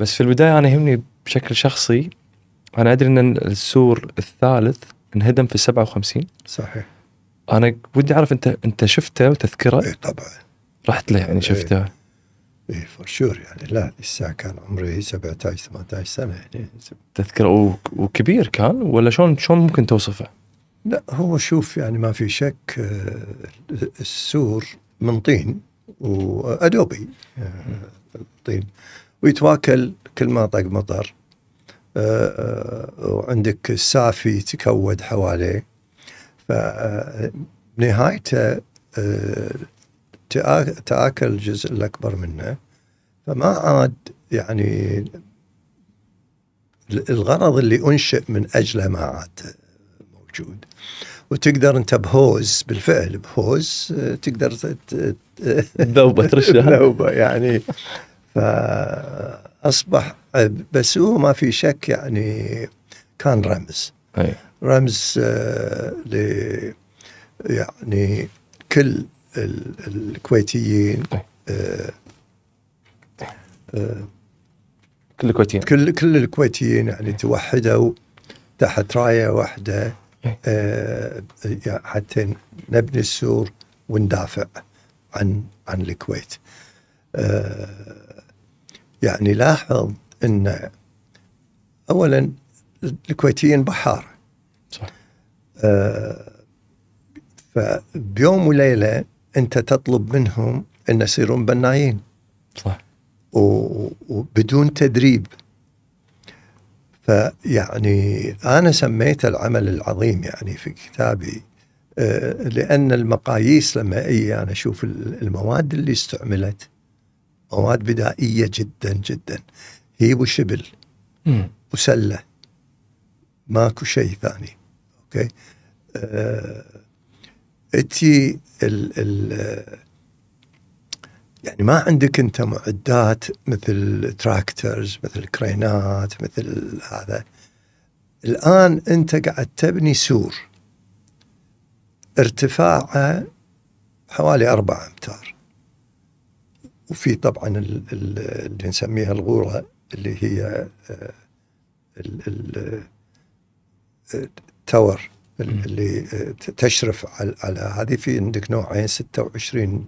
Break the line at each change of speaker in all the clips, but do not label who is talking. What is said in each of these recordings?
بس في البدايه انا يهمني بشكل شخصي انا ادري ان السور الثالث انهدم في 57 صحيح انا ودي اعرف انت انت شفته وتذكره؟ اي طبعا رحت له يعني إيه. شفته اي فور شور يعني لا لسه كان عمري 17 18 سنه يعني تذكره وكبير كان ولا شلون شلون ممكن توصفه؟ لا هو شوف يعني ما في شك آه، السور من طين وادوبي آه، طين ويتواكل كل ما طق مطر أه، أه، وعندك السافي تكود حواليه فنهايته أه، تآكل الجزء الأكبر منه فما عاد يعني الغرض اللي أنشئ من أجله ما عاد موجود وتقدر انت بهوز بالفعل بهوز تقدر ذوبه ترشها ذوبه يعني فاصبح بس هو ما في شك يعني كان رمز أي. رمز آه، ل يعني كل الكويتيين أي. آه، آه، كل الكويتيين كل كل الكويتيين يعني توحدوا تحت رايه واحده يعني حتى نبني السور وندافع عن عن الكويت آه، يعني لاحظ أن أولا الكويتيين بحار صح آه، فبيوم وليلة أنت تطلب منهم أن يصيرون بنايين صح وبدون تدريب فيعني أنا سميت العمل العظيم يعني في كتابي آه، لأن المقاييس لما أي أنا أشوف المواد اللي استعملت مواد بدائيه جدا جدا هيب وشبل وسله ماكو شيء ثاني اوكي آه اتي ال ال يعني ما عندك انت معدات مثل تراكترز مثل كرينات مثل هذا الان انت قاعد تبني سور ارتفاعه حوالي أربعة أمتار وفي طبعا اللي نسميها الغوره اللي هي آه، التاور اللي آه، تشرف على هذه في عندك نوعين 26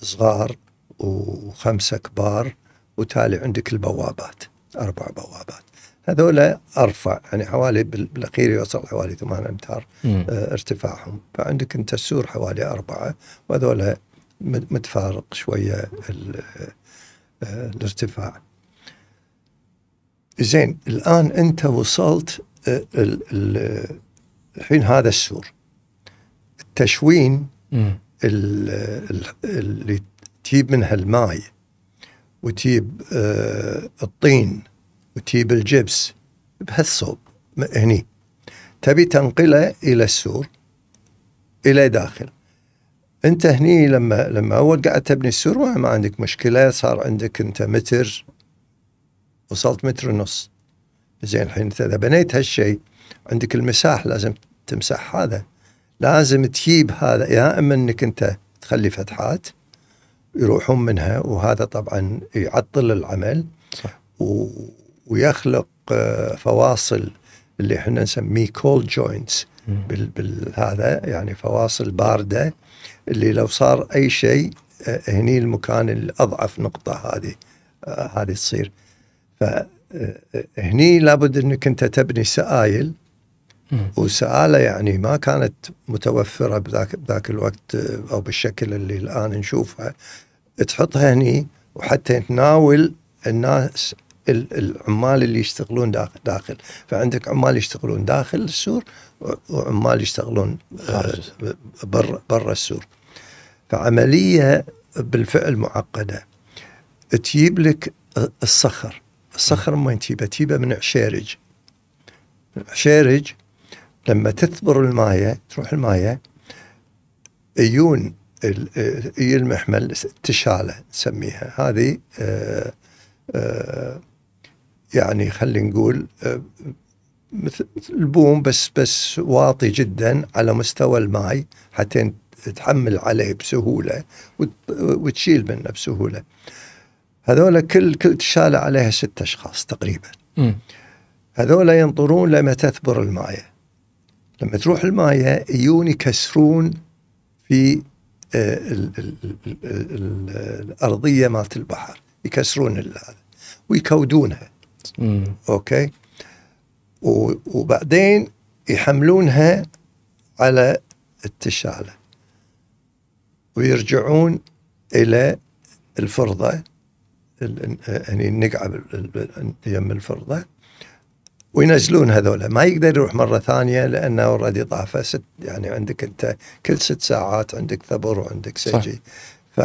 صغار وخمسه كبار وتالي عندك البوابات اربع بوابات هذول ارفع يعني حوالي بالاخير يوصل حوالي 8 امتار آه، ارتفاعهم فعندك انت السور حوالي اربعه وهذول متفارق شويه الارتفاع زين الان انت وصلت الحين هذا السور التشوين اللي تجيب منها الماي وتجيب آه، الطين وتجيب الجبس بهالصوب هني تبي تنقله الى السور الى داخل انت هني لما لما اول قاعد تبني السور ما عندك مشكله صار عندك انت متر وصلت متر ونص زين الحين انت اذا بنيت هالشيء عندك المساح لازم تمسح هذا لازم تجيب هذا يا اما انك انت تخلي فتحات يروحون منها وهذا طبعا يعطل العمل صح. و... ويخلق آه، فواصل اللي احنا نسميه كول جوينتس بال... هذا يعني فواصل بارده اللي لو صار اي شيء آه، هني المكان الاضعف نقطه هذه آه، هذه تصير فهني آه، لابد انك انت تبني سآيل وسآلة يعني ما كانت متوفرة بذاك, بذاك الوقت أو بالشكل اللي الآن نشوفها تحطها هني وحتى تناول الناس العمال اللي يشتغلون داخل, داخل فعندك عمال يشتغلون داخل السور وعمال يشتغلون آه، برا برا السور فعمليه بالفعل معقده تجيب لك الصخر الصخر من وين تجيبه؟ تجيبه من عشيرج عشيرج لما تثبر المايه تروح المايه ايون اي المحمل تشاله نسميها هذه آه، آه، يعني خلينا نقول مثل البوم بس بس واطي جدا على مستوى الماي حتى تحمل عليه بسهوله وتشيل منه بسهوله. هذول كل كل تشال عليها ست اشخاص تقريبا. هذولا هذول ينطرون لما تثبر المايه. لما تروح المايه يجون يكسرون في آه، الارضيه مالت البحر يكسرون هذا ويكودونها. م. اوكي؟ وبعدين يحملونها على التشالة ويرجعون إلى الفرضة يعني النقعة يم الفرضة وينزلون هذولا ما يقدر يروح مرة ثانية لأنه اوريدي طافة ست يعني عندك أنت كل ست ساعات عندك ثبر وعندك سجي ف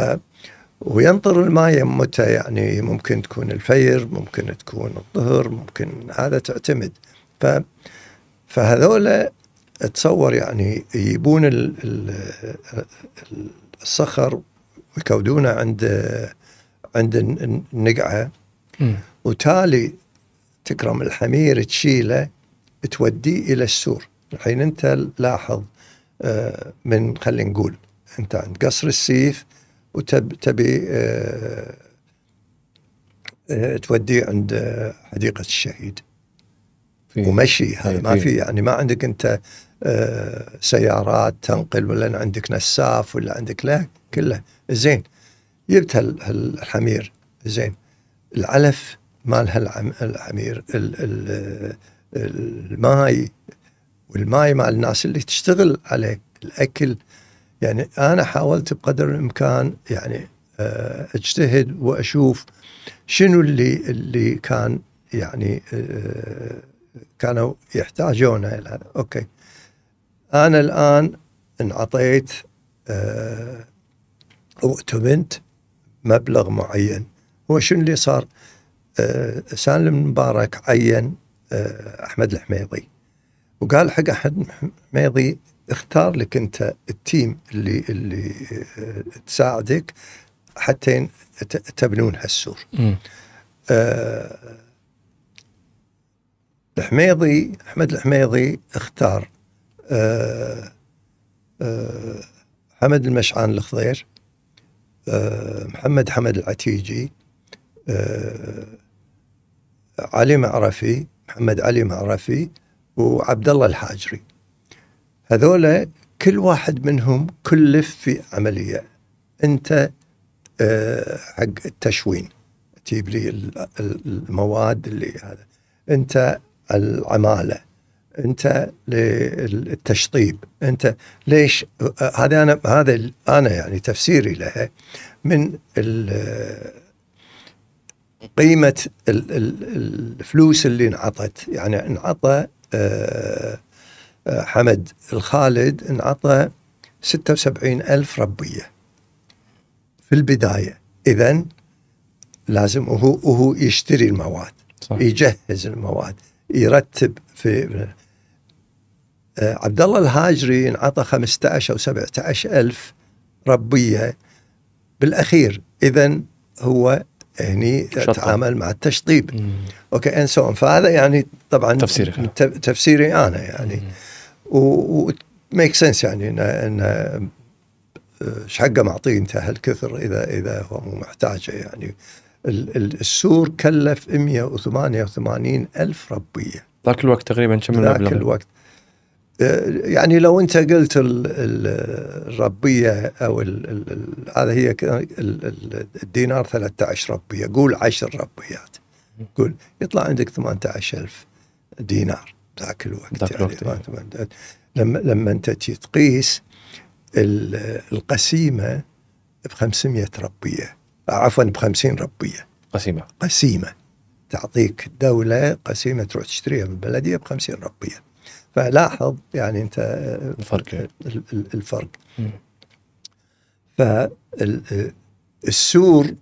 وينطر الماء متى يعني ممكن تكون الفير ممكن تكون الظهر ممكن هذا تعتمد ف فهذول اتصور يعني يجيبون الصخر ويكودونه عند عند النقعه وتالي تكرم الحمير تشيله توديه الى السور الحين انت لاحظ آه، من خلينا نقول انت عند قصر السيف وتبي آه، آه، توديه عند حديقه الشهيد فيه. ومشي هذا إيه، ما في يعني ما عندك انت آه، سيارات تنقل ولا عندك نساف ولا عندك لا كله زين جبت الحمير زين العلف مال هالحمير الماي والماي مع الناس اللي تشتغل عليه الاكل يعني انا حاولت بقدر الامكان يعني آه، اجتهد واشوف شنو اللي اللي كان يعني آه، كانوا يحتاجونها الى اوكي انا الان انعطيت آه مبلغ معين هو شنو اللي صار آه سالم مبارك عين آه احمد الحميضي وقال حق احمد الحميضي اختار لك انت التيم اللي اللي آه، تساعدك حتى تبنون هالسور. آه الحميضي أحمد الحميضي اختار أه أه حمد المشعان الخضير أه محمد حمد العتيجي آه، علي معرفي محمد علي معرفي وعبد الله الحاجري هذولا كل واحد منهم كلف في عملية أنت آه، حق التشوين تجيب لي المواد اللي هذا أنت العماله انت للتشطيب انت ليش هذا انا هذا انا يعني تفسيري لها من قيمه الفلوس اللي انعطت يعني انعطى آه، حمد الخالد انعطى 76 ألف ربية في البداية إذا لازم وهو وهو يشتري المواد صح. يجهز المواد يرتب في آه، عبد الله الهاجري انعطى 15 او 17 الف ربيه بالاخير اذا هو هني تعامل مع التشطيب مم. اوكي ان سو فهذا يعني طبعا تفسيري تفسيري انا يعني وميك سنس يعني ان ان ايش حقه معطيه انت هالكثر اذا اذا هو مو محتاجه يعني السور كلف 188 ألف ربية ذاك الوقت تقريبا كم المبلغ؟ ذاك الوقت آه، يعني لو انت قلت الربيه او هذا هي الدينار 13 ربيه قول 10 ربيات قول يطلع عندك 18000 دينار ذاك الوقت ذاك يعني الوقت يعني لما لما انت تقيس القسيمه ب 500 ربيه عفوا ب 50 ربيه قسيمه قسيمه تعطيك الدوله قسيمه تروح تشتريها من البلديه ب 50 ربيه فلاحظ يعني انت الفرق الفرق فالسور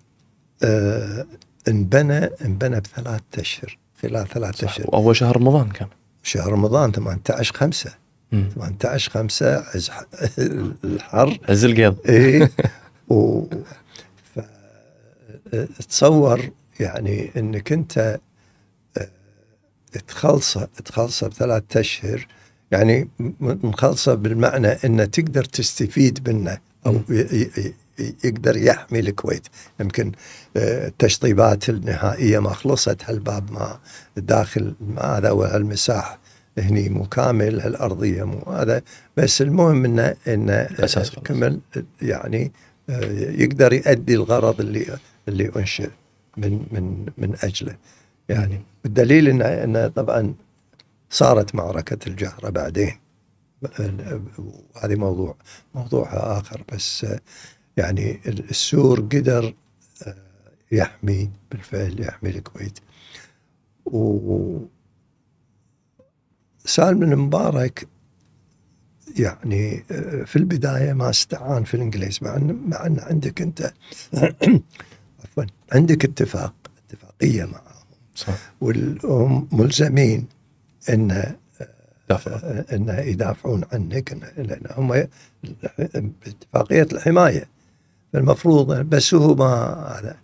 آه، انبنى انبنى بثلاث اشهر خلال ثلاث اشهر أول شهر رمضان كان شهر رمضان 18 5 18 5 عز الحر عز القيض اي تصور يعني انك انت آه، تخلصه تخلصه بثلاث اشهر يعني مخلصه بالمعنى انه تقدر تستفيد منه او يقدر يحمي الكويت يمكن آه، التشطيبات النهائيه ما خلصت هالباب ما داخل ما هذا وهالمساح هني مو كامل هالارضيه مو هذا بس المهم انه انه آه، كمل يعني يقدر يؤدي الغرض اللي اللي انشئ من من من اجله يعني والدليل ان ان طبعا صارت معركه الجهره بعدين وهذه موضوع موضوع اخر بس يعني السور قدر آه، يحمي بالفعل يحمي الكويت و سالم المبارك يعني آه، في البدايه ما استعان في الانجليز مع ان مع ان عندك انت عفوا عندك اتفاق اتفاقيه معهم صح وهم ملزمين ان آه، آه، ان يدافعون عنك لان هم باتفاقيه الحمايه فالمفروض بس هو ما آه،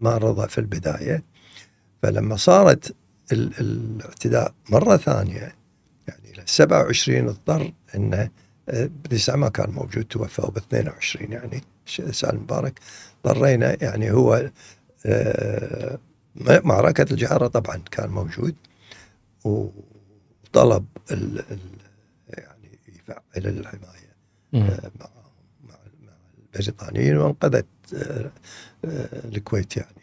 ما رضى في البدايه فلما صارت الاعتداء مره ثانيه يعني 27 اضطر انه لسه ما كان موجود توفى ب 22 يعني سعد المبارك ضرينا يعني هو آه، معركة الجحرة طبعا كان موجود وطلب الـ الـ يعني يفعل الحماية آه، مع مع البريطانيين وانقذت آه، الكويت يعني